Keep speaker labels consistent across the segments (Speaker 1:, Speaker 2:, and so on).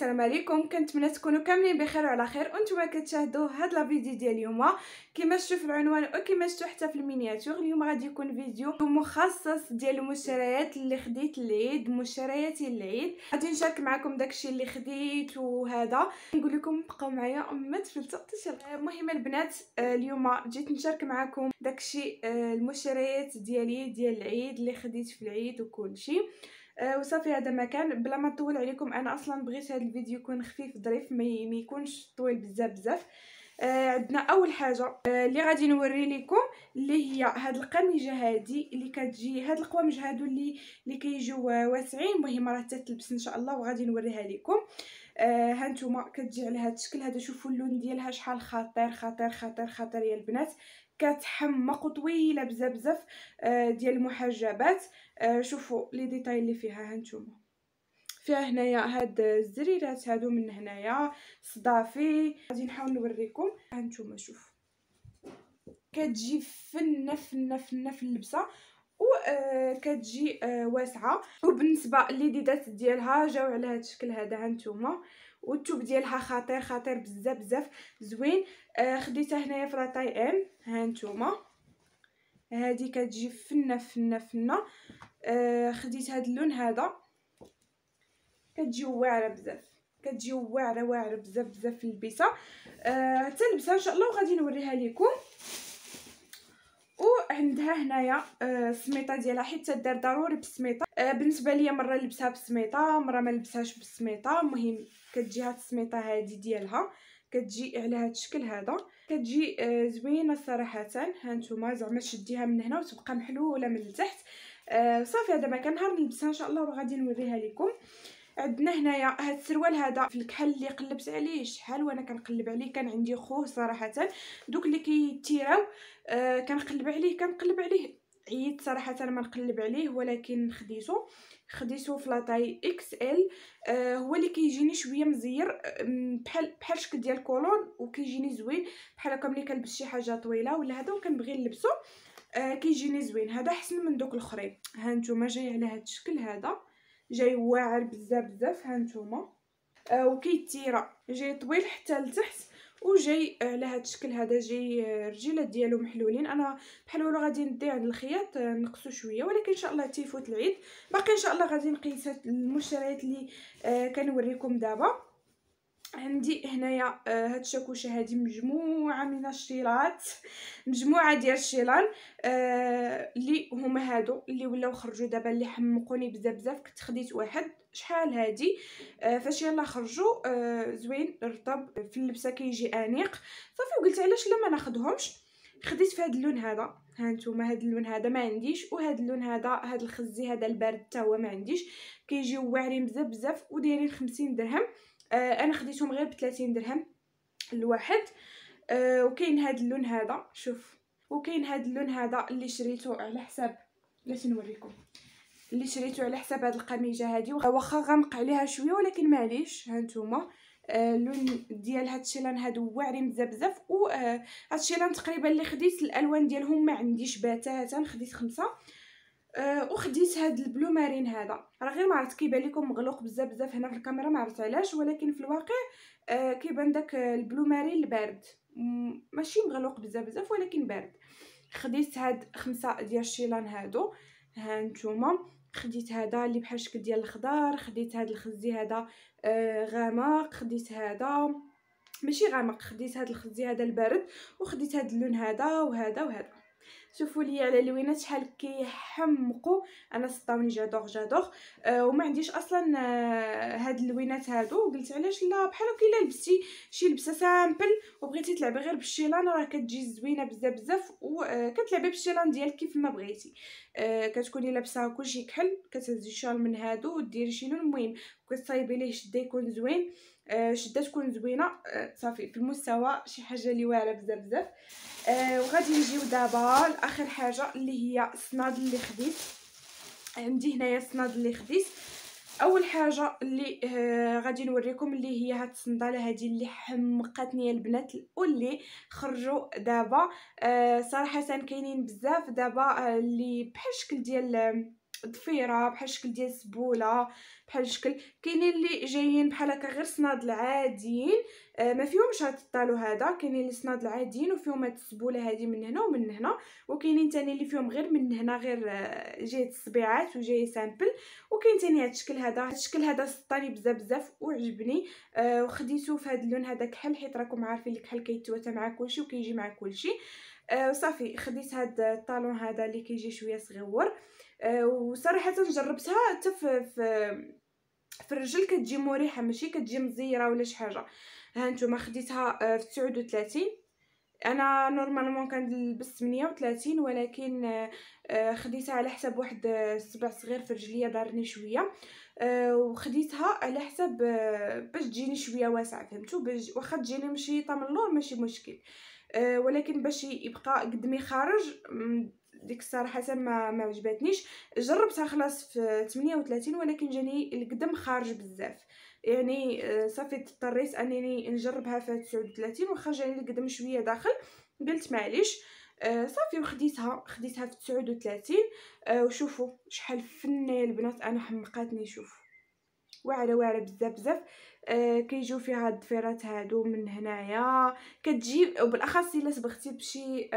Speaker 1: السلام عليكم كنتمنى تكونوا كاملين بخير وعلى خير وانتم كتشاهدوا هاد لا فيديو ديال اليوم كما شفتوا في العنوان وكما شفتوا حتى في المينياتور اليوم غادي يكون فيديو مخصص ديال المشتريات اللي خديت العيد مشترياتي العيد غادي نشارك معكم داكشي اللي خديت وهذا نقول لكم بقاو معايا ما تفلتوش المهم البنات آه، اليوم جيت نشارك معكم داكشي آه، المشتريات ديالي ديال العيد اللي خديت في العيد وكلشي آه، وصافي هذا ما كان بلا ما نطول عليكم انا اصلا بغيت هذا الفيديو يكون خفيف ظريف ما يكونش طويل بزاف بزاف آه، عندنا اول حاجه آه، اللي غادي نوري لكم اللي هي هاد القميجه هادي اللي كتجي هاد القوامج هادو اللي اللي كيجيو واسعين المهم راه تتلبس ان شاء الله وغادي نوريها لكم ها نتوما كتجي على هاد الشكل هذا شوفوا اللون ديالها شحال خطير خطير خطير خطير يا البنات كتحمق طويله بزاف بزاف آه، ديال المحجبات آه، شوفوا لي ديتاي اللي فيها هانتوما فيها هنايا هاد الزريرات هادو من هنايا صدافي غادي نحاول نوريكم هانتوما شوفوا كتجي فنه فنه فنه في اللبسه آه، كتجي واسعه وبالنسبه للديدات ديالها جاو على هاد الشكل هذا هانتوما والثوب ديالها خطير خطير بزاف بزاف زوين آه خديتها هنايا في راطاي ام ها نتوما هادي كتجي فنه فنه فنه آه خديت هذا اللون هذا كتجي واعره بزاف كتجي واعره واعره بزاف بزاف في آه، حتى آه نلبسها ان شاء الله وغادي نوريها لكم وعندها هنايا السميطه آه، ديالها حيت دار ضروري بالسميطه آه، بالنسبه ليا مره لبسها بالسميطه مره ما لبسهاش بالسميطه المهم كتجي هاد السميطه هادي ديالها كتجي على هاد الشكل هذا كتجي آه، زوينه صراحه هانتوما زعما شديها من هنا وتبقى محلوله من التحت آه، صافي هذا ما كان نهار نلبسها ان شاء الله وغادي نوريها لكم عندنا هنايا هاد السروال هذا في الكحل اللي قلبت عليه شحال وانا كنقلب عليه كان عندي خوه صراحه دوك اللي كيتيراو آه، كنقلب عليه كنقلب عليه عييت صراحه ما نقلب عليه ولكن خديته خديتو في لاطاي اكس ال آه هو اللي كيجيني شويه مزير آه، بحال بحال الشكل ديال كولون وكيجيني زوين بحال هكا ملي كنلبس شي حاجه طويله ولا هذا وكنبغي نلبسو آه كيجيني زوين هذا احسن من دوك الاخرين ها نتوما جاي على هذا الشكل هذا جاي واعر بزاف بزاف ها نتوما آه وكيتيرا جاي طويل حتى لتحت وجاي على آه، هذا الشكل هذا جاي الرجيلات آه، ديالو محلولين انا بحال ولا غادي ندي عند الخياط آه، نقصو شويه ولكن ان شاء الله تيفوت العيد باقي ان شاء الله غادي نقيس المشتريات اللي كنوريكم دابا عندي هنايا آه، هاد الشاكوشه هادي مجموعه من الشيلات مجموعه ديال الشيلان آه، اللي آه هما هادو اللي ولاو خرجوا دابا اللي حمقوني بزاف بزاف كنت خديت واحد شحال هادي آه فاش يلا خرجوا آه زوين رطب في اللبسه كيجي انيق صافي وقلت علاش لا ما ناخذهمش خديت في هاد اللون هذا ها نتوما هاد اللون هذا ما عنديش وهاد اللون هذا هاد الخزي هذا البارد حتى هو ما عنديش كيجيو واعرين بزاف بزاف ودايرين 50 درهم آه، انا خديتهم غير ب 30 درهم الواحد آه، وكاين هذا اللون هذا شوف وكاين هذا اللون هذا اللي شريته على حساب باش نوريكم اللي شريته على حساب هاد القميجه هذه واخا غنق عليها شويه ولكن معليش هانتوما آه، اللون ديال هاد الشيلان هادو واعرين بزاف بزاف وهاد هاد الشيلان تقريبا اللي خديت الالوان ديالهم ما عنديش بتاتا خديت خمسه أه وخديت هاد البلو مارين هذا راه غير ما عرفت كيبان لكم مغلوق بزاف بزاف هنا في الكاميرا ما عرفت علاش ولكن في الواقع أه كيبان داك البلو مارين البارد ماشي مغلوق بزاف بزاف ولكن بارد خديت هاد خمسة ديال الشيلان هادو ها نتوما خديت هذا اللي بحال شكل ديال الخضار خديت هاد الخزي هذا آه غامق خديت هذا ماشي غامق خديت هاد الخزي هذا البارد وخديت هاد اللون هذا وهذا وهذا شوفوا لي على اللوينات شحال كيحمقوا انا صداوني جادور جادور أه وما عنديش اصلا أه هاد اللوينات هادو قلت علاش لا بحال الا لبستي شي لبسه سامبل وبغيتي تلعبي غير بالشيلان راه كتجي زوينه بزاف بزاف وكتلعبي آه، بالشيلان ديالك كيف ما بغيتي أه كتكوني لابسه كلشي كحل كتهزي شال من هادو وديري شي المهم وكتصايبي ليه شده يكون زوين آه، شده تكون زوينه آه، صافي في المستوى شي حاجه اللي واعره بزاف بزاف آه، وغادي نجيو دابا لاخر حاجه اللي هي الصناد اللي خديت عندي هنايا الصناد اللي خديت اول حاجه اللي غادي نوريكم اللي هي هاد الصنداله هادي اللي حمقتني البنات واللي خرجوا دابا آه صراحه كاينين بزاف دابا اللي بحال الشكل ديال ضفيره بحال الشكل ديال سبوله بحال الشكل كاينين اللي جايين بحال هكا غير صناد العاديين آه ما فيهمش هاد الطالو هذا كاينين اللي صناد العاديين وفيهم هاد السبوله هادي من هنا ومن هنا وكاينين تاني اللي فيهم غير من هنا غير آه، جهه الصبيعات وجاي سامبل وكاين تاني هاد الشكل هذا هاد الشكل هذا سطاني بزاف بزاف وعجبني آه وخديته في هاد اللون هذا كحل حيت راكم عارفين الكحل كيتواتى مع كلشي وكيجي مع كلشي آه، وصافي خديت هاد الطالون هذا اللي كيجي شويه صغيور آه، وصراحه جربتها حتى في, في الرجل كتجي مريحه ماشي كتجي مزيره ولا شي حاجه ها نتوما خديتها آه، في 39 انا نورمالمون كنلبس 38 ولكن آه، خديتها على حساب واحد الصبع صغير في رجليا دارني شويه وخديتها على حساب باش تجيني شويه واسعه فهمتوا واخا تجيني مشيطه من اللور ماشي مشكل ولكن باش يبقى قدمي خارج ديك الصراحه ما ما عجبتنيش جربتها خلاص في 38 ولكن جاني القدم خارج بزاف يعني آه، صافي اضطريت انني نجربها في 39 واخا جاني القدم شويه داخل قلت معليش آه، صافي وخديتها خديتها في 39 آه، وشوفوا شحال فني البنات انا حمقاتني شوفوا واعره واعره بزاف بزاف آه كيجيو فيها الضفيرات هادو من هنايا كتجي وبالاخص الا صبغتي بشي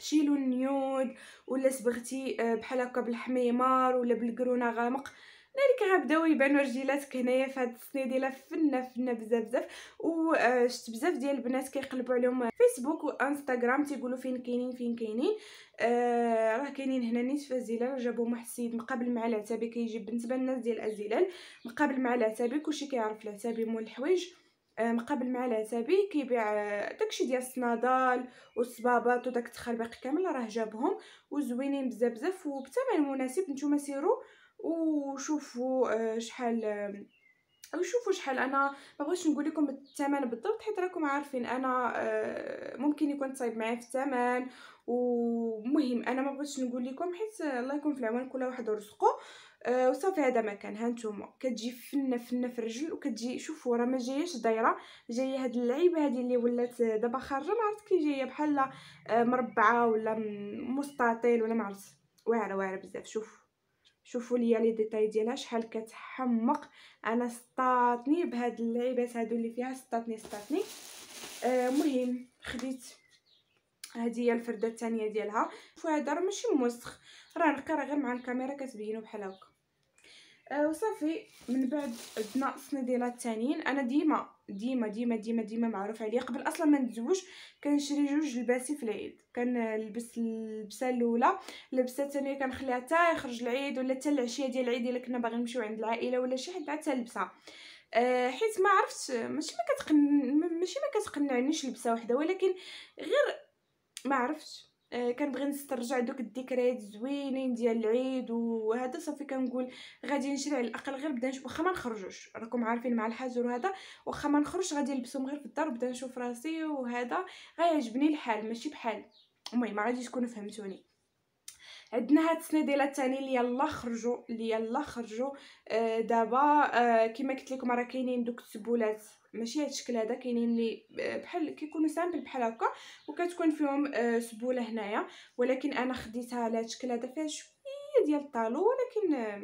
Speaker 1: شيلوا النيود نيود ولا صبغتي آه، بحال هكا بالحميمار ولا بالكرونه غامق ملي غنبداو يبانو رجيلاتك هنايا في هاد ديال فنه فنه بزاف بزاف وشفت آه، بزاف ديال البنات كيقلبوا عليهم فيسبوك وانستغرام تيقولوا فين كاينين فين كاينين آه، راه كاينين هنا نيت في الزلال جابوهم واحد مقابل مع العتابي كيجيب بالنسبه للناس ديال الزلال مقابل مع العتابي كلشي كيعرف العتابي مول الحوايج آه، مقابل مع العتابي كيبيع آه، داكشي ديال الصنادل والصبابات وداك التخربيق كامل راه جابهم وزوينين بزاف بزاف وبثمن مناسب نتوما سيرو وشوفوا آه، شحال او شوفوا شحال انا ما بغيتش نقول لكم الثمن بالضبط حيت راكم عارفين انا ممكن يكون تصايب معايا في الثمن ومهم انا ما بغيتش نقول لكم حيت الله يكون في العون كل واحد ورزقه أه وصافي هذا ها نتوما كتجي فنه فنه في الرجل وكتجي شوفوا راه ما جايهش دايره جايه هاد اللعيبه هذه اللي ولات دابا خارجه ما عرفت كي جايه بحال آه، مربعه ولا مستطيل ولا ما عرفت واعره واعره بزاف شوف شوفوا ليا لي ديتاي ديالها شحال كتحمق انا سطاتني بهاد اللعيبات هادو اللي فيها سطاتني سطاتني أه خديت هذه هي الفرده الثانيه ديالها فهذا راه ماشي موسخ راه نقرا غير مع الكاميرا كتبينو بحال هكا آه وصافي من بعد عندنا الصنيديله الثانيين انا ديما ديما ديما ديما ديما معروف عليا قبل اصلا ما نتزوج كنشري جوج لباسي في العيد كنلبس اللبسه الاولى اللبسه الثانيه كنخليها حتى يخرج العيد ولا حتى العشيه ديال العيد الا كنا باغيين نمشيو عند العائله ولا شي حد عاد تلبسها أه حيت ما عرفتش ماشي ما كتقن ماشي ما كتقنعنيش لبسه وحده ولكن غير ما عرفتش آه كنبغي نسترجع دوك الذكريات زوينين ديال العيد وهذا صافي كنقول غادي نشري على الاقل غير بدا نشوف واخا ما نخرجوش راكم عارفين مع الحجر وهذا واخا ما نخرجش غادي نلبسهم غير في الدار وبدا نشوف راسي وهذا غيعجبني الحال ماشي بحال المهم ما غاديش تكونوا فهمتوني عندنا هاد السنيديله الثاني اللي يلا خرجوا اللي يلا خرجوا آه دابا آه كما قلت لكم راه كاينين دوك السبولات ماشي هاد الشكل هذا كاينين اللي آه، بحال كيكونوا سامبل بحال هكا وكتكون فيهم آه سبوله هنايا ولكن انا خديتها على هاد الشكل هذا فيها شويه ديال الطالو ولكن آه،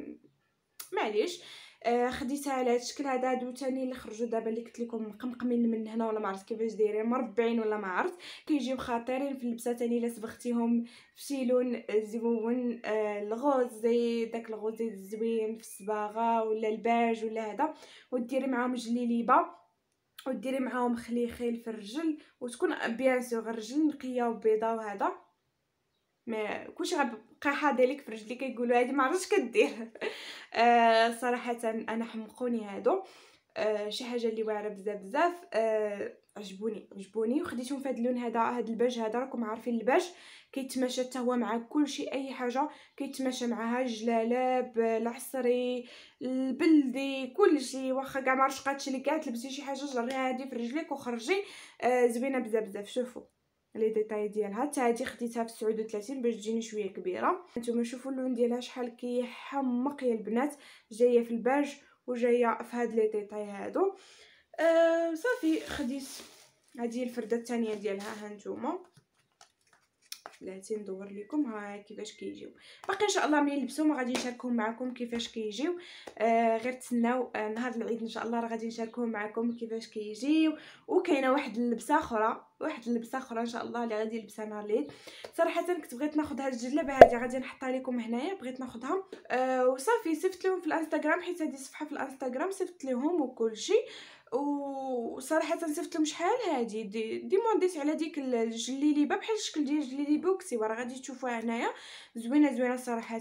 Speaker 1: معليش آه خديتها على هذا الشكل هذا ثاني اللي خرجوا دابا اللي قلت لكم مقمقمين من هنا ولا ما عرفت كيفاش دايرين مربعين ولا ما عرفت كيجيو خطيرين في اللبسه ثاني الا صبغتيهم في لون زوون آه الغوزي داك الغوزي الزوين في الصباغه ولا الباج ولا هذا وديري معاهم جليليبه وديري معاهم خليخيل في الرجل وتكون بيان سور الرجل نقيه وبيضه وهذا ما كلشي غيبقى حاضر لك في رجلي كيقولوا هادي ما عرفتش كدير آه صراحه انا حمقوني هادو آه شي حاجه اللي واعره بزاف بزاف آه عجبوني عجبوني وخديتهم في هذا اللون هذا هذا البيج هذا راكم عارفين البيج كيتماشى حتى هو مع كلشي اي حاجه كيتماشى معها الجلالاب العصري البلدي كلشي واخا كاع ما رشقاتش اللي كاع تلبسي شي حاجه جريها هادي في رجليك وخرجي آه زوينه بزاف بزاف شوفوا لي ديتاي ديالها حتى هادي خديتها في 39 باش تجيني شويه كبيره نتوما شوفوا اللون ديالها شحال كيحمق يا البنات جايه في الباج وجايه في هاد لي ديتاي هادو أه صافي خديت هادي الفرده الثانيه ديالها ها نتوما بلاتي ندور لكم ها كيفاش كيجيو باقي ان شاء الله ملي نلبسو ما غادي نشاركهم معكم كيفاش كيجيو آه غير تسناو آه نهار العيد ان شاء الله راه غادي نشاركهم معكم كيفاش كيجيو وكاينه واحد اللبسه اخرى واحد اللبسه اخرى ان شاء الله اللي غادي نلبسها نهار العيد صراحه كنت بغيت ناخذ هذه الجلابه هذه غادي نحطها لكم هنايا بغيت ناخذها أه وصافي صيفط لهم في الانستغرام حيت هذه صفحه في الانستغرام صيفط لهم وكلشي وصراحه صيفط لهم شحال هذه دي ديمونديت على ديك الجليليبه بحال الشكل ديال الجليليبه وكسيوه راه غادي تشوفوها هنايا زوينه زوينه صراحه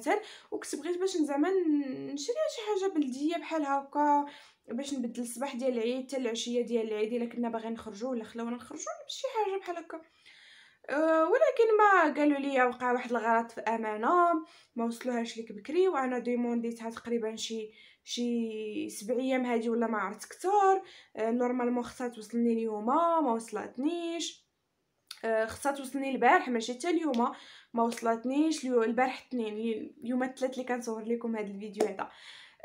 Speaker 1: وكنت بغيت باش زعما نشري شي حاجه بلديه بحال هكا باش نبدل الصباح ديال العيد حتى العشيه ديال العيد الا كنا باغيين نخرجوا ولا خلاونا نخرجوا شي حاجه بحال هكا أه، ولكن ما قالوا لي وقع واحد الغلط في امانه ما وصلوهاش ليك بكري وانا ديمونديتها تقريبا شي شي سبع ايام هادي ولا ما عرفت كثر أه، نورمالمون خصها توصلني اليوم ما وصلتنيش أه، خصها توصلني البارح ماشي حتى اليوم ما وصلتنيش البارح الاثنين اليوم الثلاث اللي كنصور لكم هذا الفيديو هذا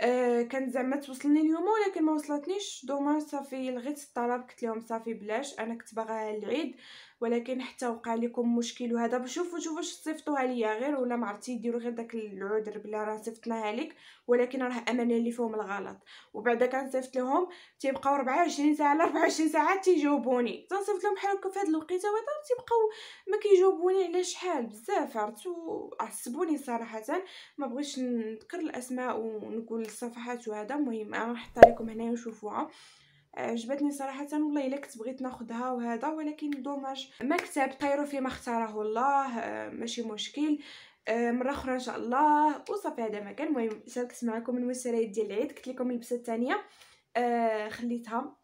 Speaker 1: كان آه، كانت زعما توصلني اليوم ولكن ما وصلتنيش دوما صافي لغيت الطلب قلت لهم صافي بلاش انا كنت باغاها العيد ولكن حتى وقع لكم مشكل وهذا بشوفوا شوفوا صيفطوها ليا غير ولا ما عرفتي ديروا غير داك العود بلا راه صيفطناها لك ولكن راه امانه اللي فيهم الغلط وبعدا صيفط لهم تيبقاو 24 ساعه على 24 ساعه تيجاوبوني تنصيفط لهم بحال هكا في هاد الوقيته وهذا تيبقاو ما كيجاوبوني على شحال بزاف عرفتوا عصبوني صراحه ما بغيتش نذكر الاسماء ونقول الصفحات وهذا مهم انا نحطها لكم هنايا وشوفوها آه، عجبتني صراحه والله الا كنت بغيت ناخذها وهذا ولكن دوماج ما كتاب فيما فيه ما اختاره الله آه، ماشي مشكل آه، مره اخرى ان شاء الله وصافي هذا ما كان المهم شاركت معكم المشتريات ديال العيد قلت لكم اللبسة الثانيه خليتها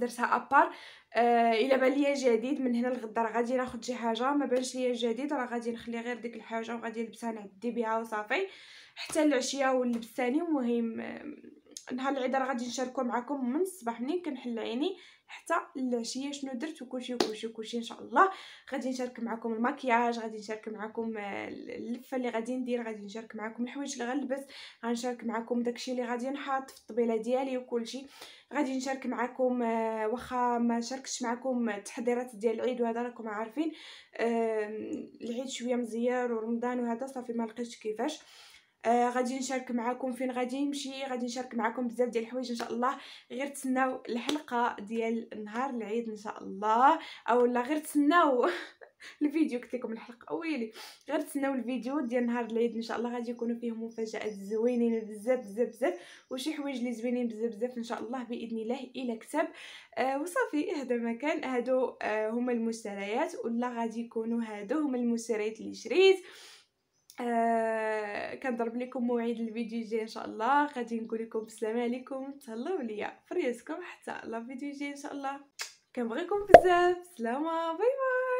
Speaker 1: درتها ابار آه الا بان ليا جديد من هنا لغدا راه غادي ناخذ شي حاجه ما بانش ليا جديد راه غادي نخلي غير ديك الحاجه وغادي نلبسها نعدي بها وصافي حتى العشيه واللبس ثاني ومهم آه، نهار العيد راه غادي نشاركو معكم من الصباح منين كنحل عيني حتى العشيه شنو درت وكلشي وكلشي وكلشي ان شاء الله غادي نشارك معكم المكياج غادي نشارك معكم آه، اللفه اللي غادي ندير غادي نشارك معكم الحوايج اللي غنلبس غنشارك معكم داكشي اللي غادي نحط في الطبيله ديالي وكلشي غادي نشارك معكم آه، واخا ما شاركتش معكم التحضيرات ديال العيد وهذا راكم عارفين العيد شويه مزيار ورمضان وهذا صافي ما لقيتش كيفاش آه، غادي نشارك معكم فين غادي نمشي غادي نشارك معكم بزاف ديال الحوايج ان شاء الله غير تسناو الحلقه ديال نهار العيد ان شاء الله اولا غير تسناو الفيديو قلت لكم الحلقه ويلي غير تسناو الفيديو ديال نهار العيد ان شاء الله غادي يكونوا فيه مفاجات زوينين بزاف بزاف بزاف وشي حوايج اللي زوينين بزاف بزاف ان شاء الله باذن الله الى كتاب آه وصافي هذا ما كان هادو آه هما المشتريات ولا غادي يكونوا هادو هما المشتريات اللي شريت آه كنضرب لكم موعد الفيديو الجاي ان شاء الله غادي نقول لكم السلام عليكم تهلاو ليا فريسكم حتى لا فيديو الجاي ان شاء الله كنبغيكم بزاف سلامه باي باي